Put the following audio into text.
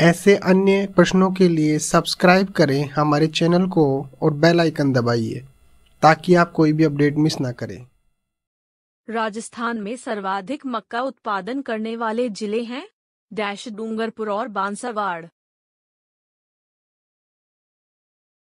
ऐसे अन्य प्रश्नों के लिए सब्सक्राइब करें हमारे चैनल को और बेल आइकन दबाइए ताकि आप कोई भी अपडेट मिस ना करें राजस्थान में सर्वाधिक मक्का उत्पादन करने वाले जिले हैं डैश डूंगरपुर और बांसावाड़